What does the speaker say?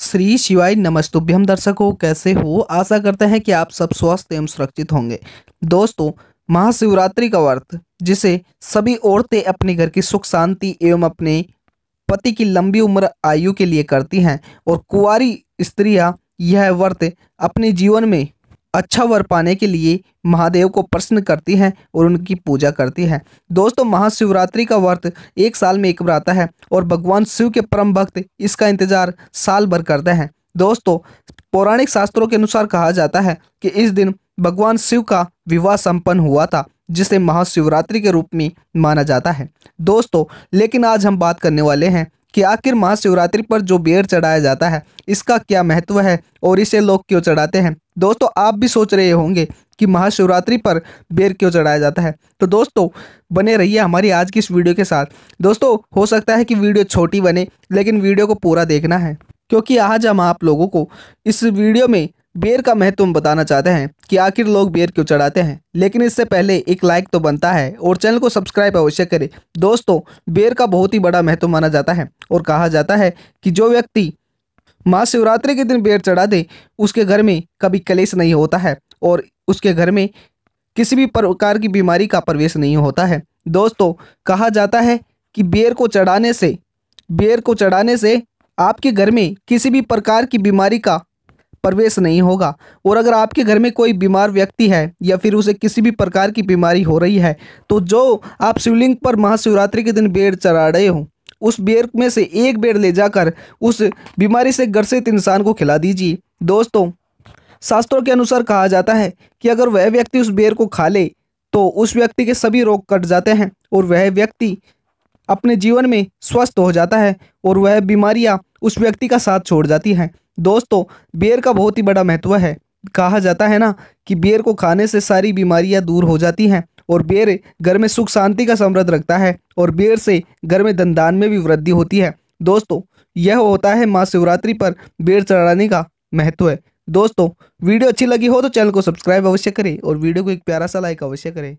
श्री शिवाय नमस्तुभ्यम दर्शकों कैसे हो आशा करते हैं कि आप सब स्वस्थ एवं सुरक्षित होंगे दोस्तों महाशिवरात्रि का व्रत जिसे सभी औरतें अपने घर की सुख शांति एवं अपने पति की लंबी उम्र आयु के लिए करती हैं और कुंवारी स्त्रियां यह व्रत अपने जीवन में अच्छा वर पाने के लिए महादेव को प्रसन्न करती हैं और उनकी पूजा करती हैं दोस्तों महाशिवरात्रि का व्रत एक साल में एक बार आता है और भगवान शिव के परम भक्त इसका इंतजार साल भर करते हैं दोस्तों पौराणिक शास्त्रों के अनुसार कहा जाता है कि इस दिन भगवान शिव का विवाह संपन्न हुआ था जिसे महाशिवरात्रि के रूप में माना जाता है दोस्तों लेकिन आज हम बात करने वाले हैं कि आखिर महाशिवरात्रि पर जो बेर चढ़ाया जाता है इसका क्या महत्व है और इसे लोग क्यों चढ़ाते हैं दोस्तों आप भी सोच रहे होंगे कि महाशिवरात्रि पर बेर क्यों चढ़ाया जाता है तो दोस्तों बने रहिए हमारी आज की इस वीडियो के साथ दोस्तों हो सकता है कि वीडियो छोटी बने लेकिन वीडियो को पूरा देखना है क्योंकि आज हम आप लोगों को इस वीडियो में बेर का महत्व बताना चाहते हैं कि आखिर लोग बेर क्यों चढ़ाते हैं लेकिन इससे पहले एक लाइक तो बनता है और चैनल को सब्सक्राइब अवश्य करें दोस्तों बेर का बहुत ही बड़ा महत्व माना जाता है और कहा जाता है कि जो व्यक्ति महाशिवरात्रि के दिन बेर चढ़ा दे उसके घर में कभी कलेश नहीं होता है और उसके घर में किसी भी प्रकार की बीमारी का प्रवेश नहीं होता है दोस्तों कहा जाता है कि बेर को चढ़ाने से बेर को चढ़ाने से आपके घर में किसी भी प्रकार की बीमारी का प्रवेश नहीं होगा और अगर आपके घर में कोई बीमार व्यक्ति है या फिर उसे किसी भी प्रकार की बीमारी हो रही है तो जो आप शिवलिंग पर महाशिवरात्रि के दिन बेर चढ़ा रहे हों उस बेर में से एक बेर ले जाकर उस बीमारी से ग्रसित इंसान को खिला दीजिए दोस्तों शास्त्रों के अनुसार कहा जाता है कि अगर वह व्यक्ति उस बेर को खा ले तो उस व्यक्ति के सभी रोग कट जाते हैं और वह व्यक्ति अपने जीवन में स्वस्थ हो जाता है और वह बीमारियाँ उस व्यक्ति का साथ छोड़ जाती हैं दोस्तों बेर का बहुत ही बड़ा महत्व है कहा जाता है ना कि बेर को खाने से सारी बीमारियां दूर हो जाती हैं और बेर घर में सुख शांति का समृद्ध रखता है और बेर से घर में धनदान में भी वृद्धि होती है दोस्तों यह होता है माँ शिवरात्रि पर बेर चढ़ाने का महत्व है दोस्तों वीडियो अच्छी लगी हो तो चैनल को सब्सक्राइब अवश्य करें और वीडियो को एक प्यारा सा लाइक अवश्य करें